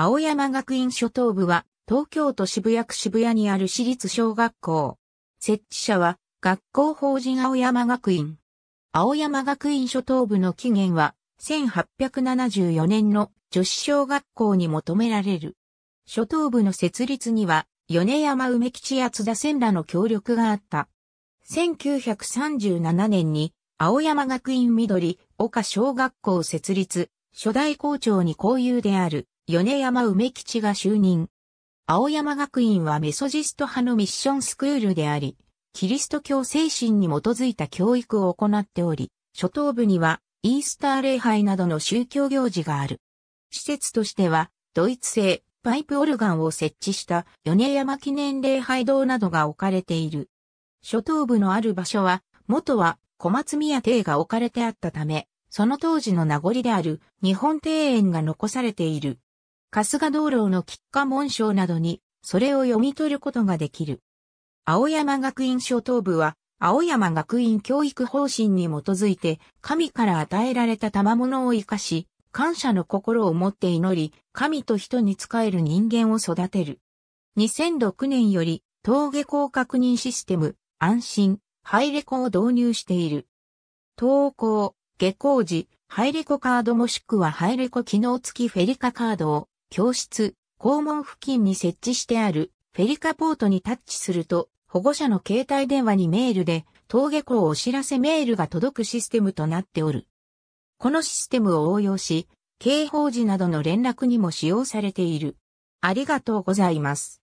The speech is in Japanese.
青山学院初等部は、東京都渋谷区渋谷にある私立小学校。設置者は、学校法人青山学院。青山学院初等部の起源は、1874年の女子小学校に求められる。初等部の設立には、米山梅吉や津田千らの協力があった。1937年に、青山学院緑、岡小学校設立、初代校長に交友である、米山梅吉が就任。青山学院はメソジスト派のミッションスクールであり、キリスト教精神に基づいた教育を行っており、初等部にはイースター礼拝などの宗教行事がある。施設としては、ドイツ製パイプオルガンを設置した米山記念礼拝堂などが置かれている。初等部のある場所は、元は小松宮邸が置かれてあったため、その当時の名残である日本庭園が残されている。春日道路の喫下紋章などに、それを読み取ることができる。青山学院初等部は、青山学院教育方針に基づいて、神から与えられた賜物を生かし、感謝の心を持って祈り、神と人に仕える人間を育てる。2006年より、登下校確認システム、安心、ハイレコを導入している。登校、下校時、ハイレコカードもしくはハイレコ機能付きフェリカカードを教室、校門付近に設置してあるフェリカポートにタッチすると、保護者の携帯電話にメールで、登下校お知らせメールが届くシステムとなっておる。このシステムを応用し、警報時などの連絡にも使用されている。ありがとうございます。